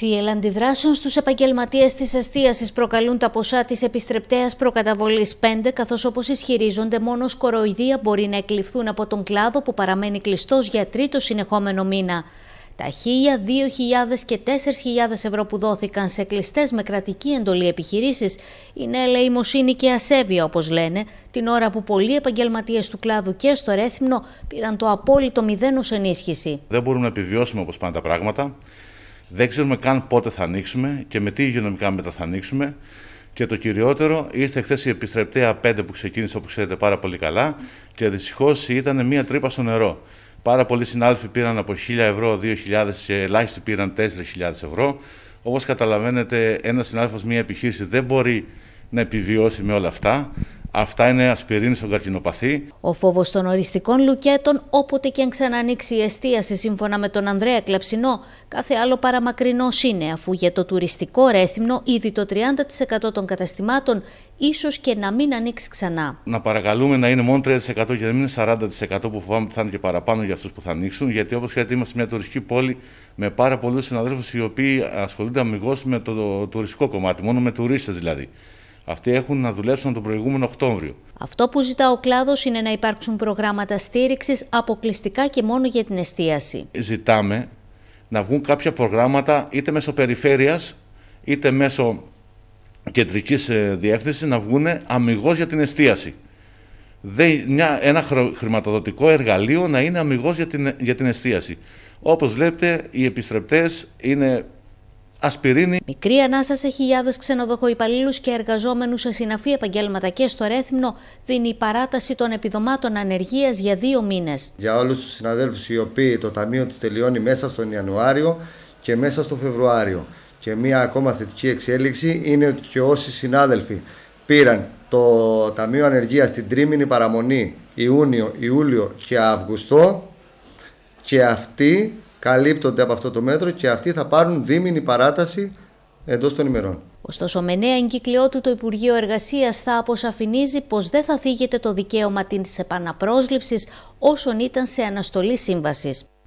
Θύελα αντιδράσεων στους επαγγελματίες της εστίασης προκαλούν τα ποσά της επιστρεπτέας προκαταβολής 5, καθώς όπως ισχυρίζονται μόνο σκοροϊδία μπορεί να εκλειφθούν από τον κλάδο που παραμένει κλειστός για τρίτο συνεχόμενο μήνα. Τα 1.000, 2.000 και 4.000 ευρώ που δόθηκαν σε κλειστές με κρατική εντολή επιχειρήσεις είναι ελεημοσύνη και ασέβεια, όπως λένε, την ώρα που πολλοί επαγγελματίες του κλάδου και στο Ρέθυμνο πήραν το απόλυτο μηδέν ενίσχυση. Δεν μπορούμε να επιβιώσουμε όπως πάνε πράγματα. Δεν ξέρουμε καν πότε θα ανοίξουμε και με τι υγειονομικά μέτρα θα ανοίξουμε. Και το κυριότερο, ήρθε χθες η επιστρεπτέα 5 που ξεκίνησε, όπως ξέρετε πάρα πολύ καλά, και δυστυχώς ήταν μία τρύπα στο νερό. Πάρα πολλοί συνάδελφοι πήραν από 1.000 ευρώ, 2.000 και ελάχιστοι πήραν 4.000 ευρώ. Όπως καταλαβαίνετε, ένας συνάδελφος, μία επιχείρηση δεν μπορεί να επιβιώσει με όλα αυτά. Αυτά είναι ασπιρίνη στον καρκινοπαθή. Ο φόβος των οριστικών λουκέτων, όποτε και αν ξανανοίξει η εστίαση, σύμφωνα με τον Ανδρέα Κλαψινό, κάθε άλλο παραμακρινός είναι, αφού για το τουριστικό ρέθυμνο ήδη το 30% των καταστημάτων ίσως και να μην ανοίξει ξανά. Να παρακαλούμε να είναι μόνο 30% και να μην είναι 40% που φοβάμαι ότι θα είναι και παραπάνω για αυτούς που θα ανοίξουν, γιατί όπως ξέρετε, είμαστε μια τουριστική πόλη με πάρα πολλούς συναδέλφους οι οποίοι ασχολούνται αμυγός με το τουριστικό κομμάτι, μόνο με τουρίστες δηλαδή. Αυτοί έχουν να δουλέψουν τον προηγούμενο Οκτώβριο. Αυτό που ζητά ο κλάδος είναι να υπάρξουν προγράμματα στήριξης αποκλειστικά και μόνο για την εστίαση. Ζητάμε να βγουν κάποια προγράμματα είτε μέσω περιφέρειας είτε μέσω κεντρικής ε, διεύθυνσης να βγουν αμυγός για την εστίαση. Δε, ένα χρηματοδοτικό εργαλείο να είναι αμυγός για την, για την εστίαση. Όπως βλέπετε, οι επιστρεπτές είναι ασπιρίνη. Μικρή ανάσα σε χιλιάδε ξενοδοχό και εργαζόμενους σε συναφή επαγγέλματα και στο Ρέθμνο δίνει η παράταση των επιδομάτων ανεργίας για δύο μήνες. Για όλους τους συναδέλφους οι οποίοι το ταμείο τους τελειώνει μέσα στον Ιανουάριο και μέσα στο Φεβρουάριο. Και μία ακόμα θετική εξέλιξη είναι ότι και όσοι συνάδελφοι πήραν το Ταμείο Ανεργίας την τρίμηνη παραμονή Ιούνιο, Ιούλιο και Αύγουστο και αυτοί καλύπτονται από αυτό το μέτρο και αυτοί θα πάρουν δίμηνη παράταση εντός των ημερών. Ωστόσο, με νέα εγκύκλειό του, το Υπουργείο Εργασίας θα αποσαφηνίζει πως δεν θα θίγεται το δικαίωμα τη επαναπρόσληψης όσων ήταν σε αναστολή σύμβασης.